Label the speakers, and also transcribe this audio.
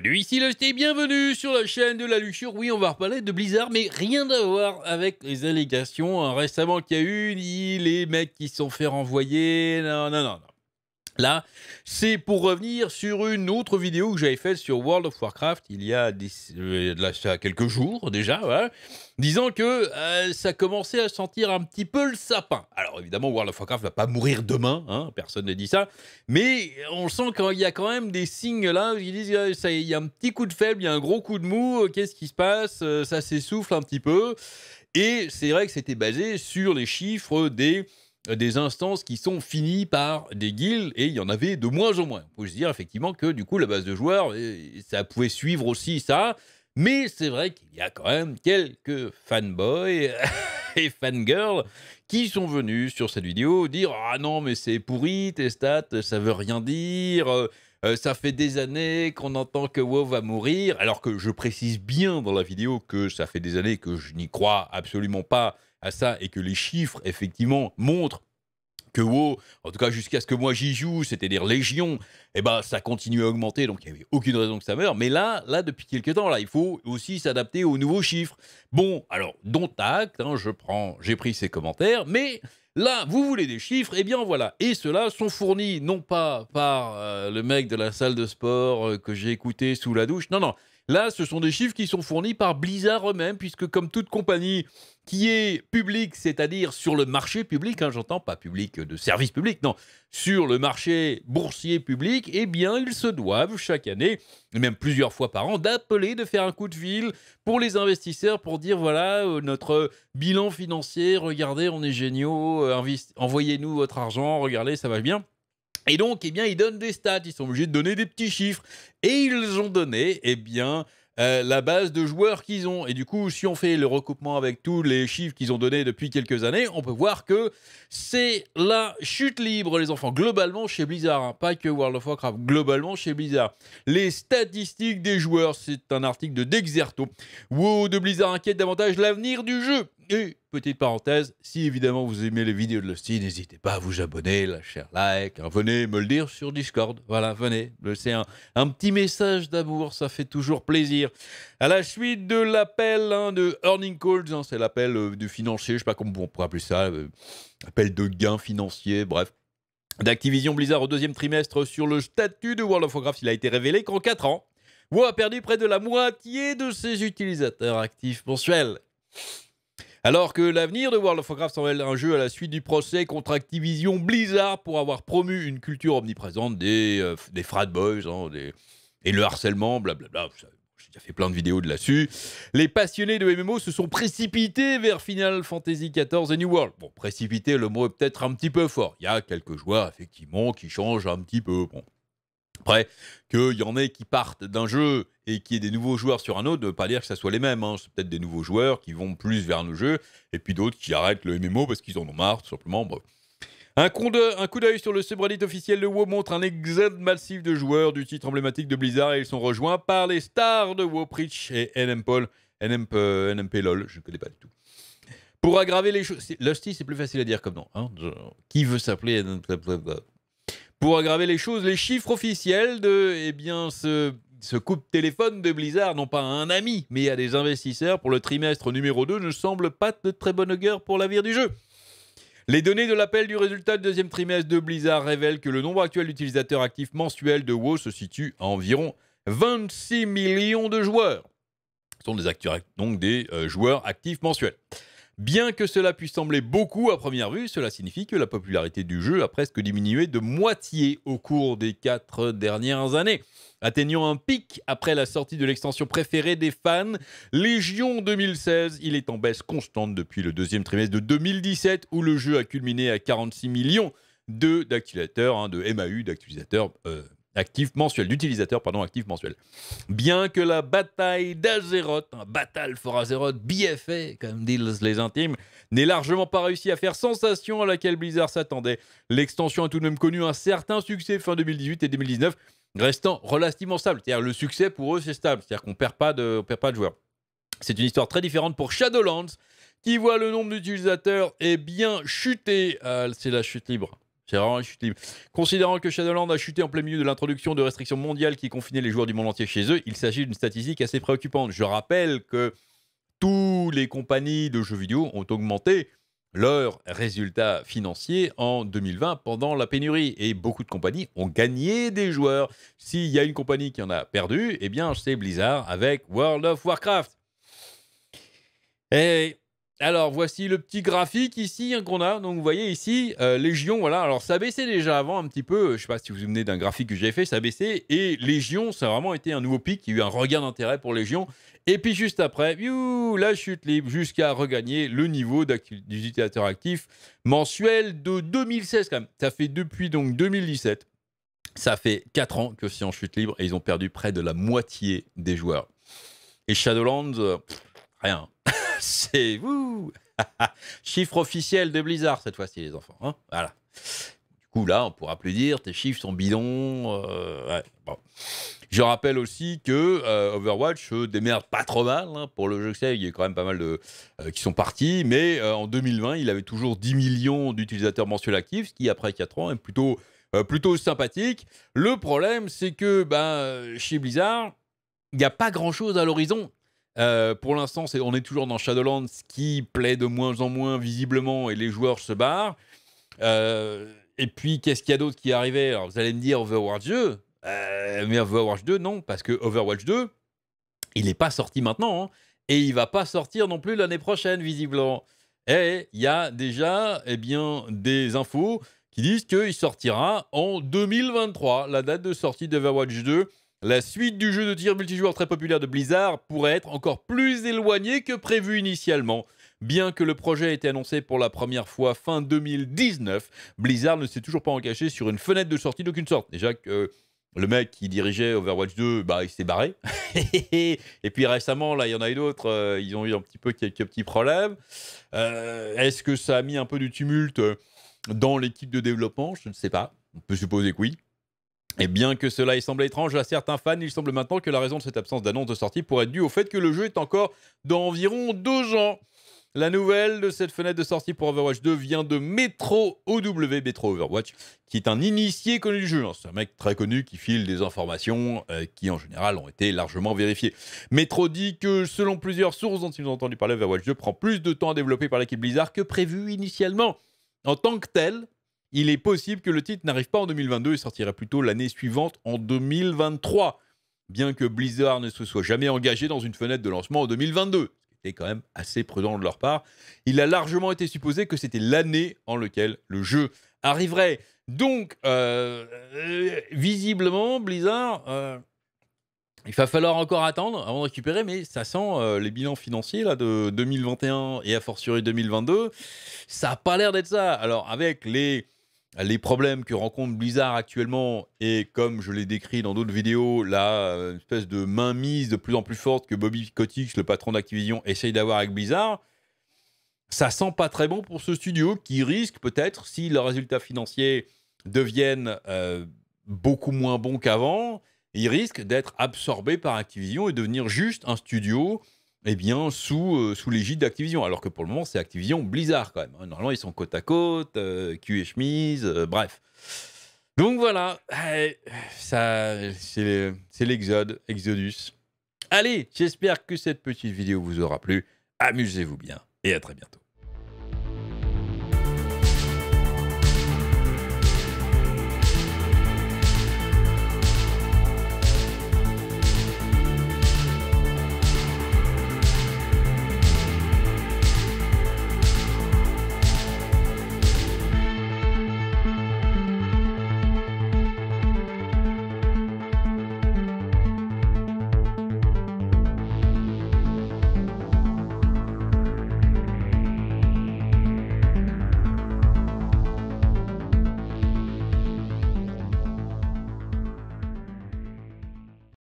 Speaker 1: bienvenue, ici Lost et bienvenue sur la chaîne de la luxure. Oui, on va reparler de Blizzard, mais rien à voir avec les allégations récemment qu'il y a eu, ni les mecs qui se sont fait renvoyer, non, non, non. non. Là, c'est pour revenir sur une autre vidéo que j'avais faite sur World of Warcraft il y a, euh, quelques jours déjà, disant que euh, ça commençait à sentir un petit peu le sapin. Alors évidemment, World of Warcraft va pas mourir demain, hein, personne ne dit ça, mais on sent qu'il y a quand même des signes là, qui disent euh, il y a un petit coup de faible, il y a un gros coup de mou, qu'est-ce qui se passe, ça s'essouffle un petit peu. Et c'est vrai que c'était basé sur les chiffres des euh, des instances qui sont finies par des guilds et il y en avait de moins en moins. On peut se dire effectivement que du coup la base de joueurs, euh, ça pouvait suivre aussi ça. Mais c'est vrai qu'il y a quand même quelques fanboys et fangirls qui sont venus sur cette vidéo dire Ah non, mais c'est pourri, tes stats, ça veut rien dire. Euh, ça fait des années qu'on entend que WoW va mourir, alors que je précise bien dans la vidéo que ça fait des années que je n'y crois absolument pas à ça et que les chiffres, effectivement, montrent que WoW, en tout cas jusqu'à ce que moi j'y joue, c'est-à-dire Légion, et eh ben, ça continue à augmenter, donc il n'y avait aucune raison que ça meure. Mais là, là depuis quelques temps, là, il faut aussi s'adapter aux nouveaux chiffres. Bon, alors, dont acte, hein, je prends, j'ai pris ces commentaires, mais là, vous voulez des chiffres, et eh bien voilà. Et ceux-là sont fournis non pas par euh, le mec de la salle de sport euh, que j'ai écouté sous la douche, non, non, Là, ce sont des chiffres qui sont fournis par Blizzard eux-mêmes, puisque comme toute compagnie qui est publique, c'est-à-dire sur le marché public, hein, j'entends pas public de service public, non, sur le marché boursier public, eh bien, ils se doivent chaque année, et même plusieurs fois par an, d'appeler, de faire un coup de fil pour les investisseurs pour dire voilà, euh, notre bilan financier, regardez, on est géniaux, euh, envoyez-nous votre argent, regardez, ça va bien. Et donc, eh bien, ils donnent des stats, ils sont obligés de donner des petits chiffres. Et ils ont donné, eh bien, euh, la base de joueurs qu'ils ont. Et du coup, si on fait le recoupement avec tous les chiffres qu'ils ont donnés depuis quelques années, on peut voir que c'est la chute libre, les enfants, globalement chez Blizzard, hein. pas que World of Warcraft, globalement chez Blizzard. Les statistiques des joueurs, c'est un article de Dexerto. WoW de Blizzard inquiète davantage l'avenir du jeu. Et, petite parenthèse, si évidemment vous aimez les vidéos de Losty, n'hésitez pas à vous abonner, lâcher un like, hein, venez me le dire sur Discord. Voilà, venez. C'est un, petit message d'amour, ça fait toujours plaisir. À la suite de l'appel hein, de Earning Calls, hein, c'est l'appel euh, du financier, je sais pas comment on pourrait appeler ça, euh, appel de gains financiers. bref d'Activision Blizzard au deuxième trimestre sur le statut de World of Warcraft, il a été révélé qu'en 4 ans, WoW a perdu près de la moitié de ses utilisateurs actifs mensuels. Alors que l'avenir de World of Warcraft semble un jeu à la suite du procès contre Activision Blizzard pour avoir promu une culture omniprésente des, euh, frat boys hein, et le harcèlement, blablabla. Bla bla, j'ai déjà fait plein de vidéos de là-dessus. Les passionnés de MMO se sont précipités vers Final Fantasy XIV et New World. Bon, précipiter, le mot est peut-être un petit peu fort. Il y a quelques joueurs, effectivement, qui changent un petit peu. Bon. Après, qu'il y en ait qui partent d'un jeu et qu'il y ait des nouveaux joueurs sur un autre, ne pas dire que ça soit les mêmes. Hein. C'est peut-être des nouveaux joueurs qui vont plus vers nos jeux, et puis d'autres qui arrêtent le MMO parce qu'ils en ont marre, tout simplement. Un coup, d'œil sur le subreddit officiel de WoW montre un exode massif de joueurs du titre emblématique de Blizzard et ils sont rejoints par les stars de WoW Preach et Paul NMP, euh, NMP LOL, je ne connais pas du tout. Pour aggraver les choses, Lusty c'est plus facile à dire comme nom. Hein. Qui veut s'appeler pour aggraver les choses, les chiffres officiels de eh bien, ce, ce de téléphone de Blizzard, non pas à un ami, mais à des investisseurs pour le trimestre numéro 2, ne semblent pas de très bonne augure pour l'avenir du jeu. Les données de l'appel du résultat du deuxième trimestre de Blizzard révèlent que le nombre actuel d'utilisateurs actifs mensuels de WoW se situe à environ 26 millions de joueurs. Ce sont des donc des euh, joueurs actifs mensuels. Bien que cela puisse sembler beaucoup à première vue, cela signifie que la popularité du jeu a presque diminué de moitié au cours des quatre dernières années. Atteignant un pic après la sortie de l'extension préférée des fans, Légion 2016, il est en baisse constante depuis le deuxième trimestre de 2017 où le jeu a culminé à 46 millions de hein, de MAU, d'actualisateurs. Euh, actif mensuel, d'utilisateur, pardon, actif mensuel. Bien que la bataille d'Azeroth, battle for Azeroth, BFA, comme disent les intimes, n'ait largement pas réussi à faire sensation à laquelle Blizzard s'attendait, l'extension a tout de même connu un certain succès fin 2018 et 2019, restant relativement stable. C'est-à-dire le succès pour eux, c'est stable, c'est-à-dire qu'on ne perd pas de joueurs. C'est une histoire très différente pour Shadowlands, qui voit le nombre d'utilisateurs et bien chuter. Euh, c'est la chute libre c'est vraiment Considérant que Shadowland a chuté en plein milieu de l'introduction de restrictions mondiales qui confinaient les joueurs du monde entier chez eux, il s'agit d'une statistique assez préoccupante. Je rappelle que toutes les compagnies de jeux vidéo ont augmenté leurs résultats financiers en 2020 pendant la pénurie et beaucoup de compagnies ont gagné des joueurs. S'il y a une compagnie qui en a perdu, eh bien c'est Blizzard avec World of Warcraft. Et alors voici le petit graphique ici hein, qu'on a. Donc vous voyez ici, euh, Légion, voilà. Alors ça baissait déjà avant un petit peu. Euh, je ne sais pas si vous vous souvenez d'un graphique que j'ai fait, ça baissait. Et Légion, ça a vraiment été un nouveau pic. Il y a eu un regain d'intérêt pour Légion. Et puis juste après, la chute libre jusqu'à regagner le niveau d'utilisateur actif mensuel de 2016 quand même. Ça fait depuis donc 2017. Ça fait 4 ans que c'est en chute libre et ils ont perdu près de la moitié des joueurs. Et Shadowlands... Euh, rien. c'est vous. Chiffre officiel de Blizzard cette fois-ci, les enfants. Hein. voilà. Du coup, là, on pourra plus dire tes chiffres sont bidons. Euh, Je rappelle aussi que euh, Overwatch démerde pas trop mal hein, pour le jeu Il y a quand même pas mal de euh, qui sont partis, mais en 2020, il avait toujours 10 millions d'utilisateurs mensuels actifs, ce qui après 4 ans est plutôt sympathique. Le problème, c'est que ben, chez Blizzard, il n'y a pas grand-chose à l'horizon euh, pour l'instant, on est toujours dans Shadowlands, qui plaît de moins en moins visiblement, et les joueurs se barrent. Euh, et puis, qu'est-ce qu'il y a d'autre qui est arrivé Alors, vous allez me dire Overwatch 2, euh, mais Overwatch 2, non, parce que Overwatch 2, il n'est pas sorti maintenant, hein, et il ne va pas sortir non plus l'année prochaine, visiblement. Et il y a déjà eh bien, des infos qui disent qu'il sortira en 2023, la date de sortie d'Overwatch 2. La suite du jeu de tir multijoueur très populaire de Blizzard pourrait être encore plus éloignée que prévu initialement. Bien que le projet ait été annoncé pour la première fois fin 2019, Blizzard ne s'est toujours pas encaché sur une fenêtre de sortie d'aucune sorte. Déjà que le mec qui dirigeait Overwatch 2, bah, il s'est barré. Et puis récemment, là, il y en a eu d'autres, euh, ils ont eu un petit peu quelques petits problèmes. Euh, est-ce que ça a mis un peu de tumulte dans l'équipe de développement Je ne sais pas. On peut supposer que oui. Et bien que cela ait semblé étrange à certains fans, il semble maintenant que la raison de cette absence d'annonce de sortie pourrait être due au fait que le jeu est encore d'environ environ deux ans. La nouvelle de cette fenêtre de sortie pour Overwatch 2 vient de Metro OW, Metro Overwatch, qui est un initié connu du jeu. Hein. C'est un mec très connu qui file des informations euh, qui, en général, ont été largement vérifiées. Metro dit que, selon plusieurs sources dont ils ont entendu parler, Overwatch 2 prend plus de temps à développer par l'équipe Blizzard que prévu initialement. En tant que tel, il est possible que le titre n'arrive pas en 2022 et sortirait plutôt l'année suivante en 2023. Bien que Blizzard ne se soit jamais engagé dans une fenêtre de lancement en 2022, c'était quand même assez prudent de leur part, il a largement été supposé que c'était l'année en laquelle le jeu arriverait. Donc, euh, visiblement, Blizzard, euh, il va falloir encore attendre avant de récupérer, mais ça sent euh, les bilans financiers là, de 2021 et a fortiori 2022. Ça n'a pas l'air d'être ça. Alors, avec les les problèmes que rencontre Blizzard actuellement et comme je l'ai décrit dans d'autres vidéos, la euh, espèce de mainmise de plus en plus forte que Bobby Kotick, le patron d'Activision, essaye d'avoir avec Blizzard, ça sent pas très bon pour ce studio qui risque peut-être, si leurs résultats financiers deviennent euh, beaucoup moins bons qu'avant, il risque d'être absorbé par Activision et devenir juste un studio eh bien, sous, euh, sous l'égide d'Activision. Alors que pour le moment, c'est Activision Blizzard quand même. Hein. Normalement, ils sont côte à côte, euh, et chemise, euh, bref. Donc voilà, eh, ça, c'est l'exode, Exodus. Allez, j'espère que cette petite vidéo vous aura plu. Amusez-vous bien et à très bientôt.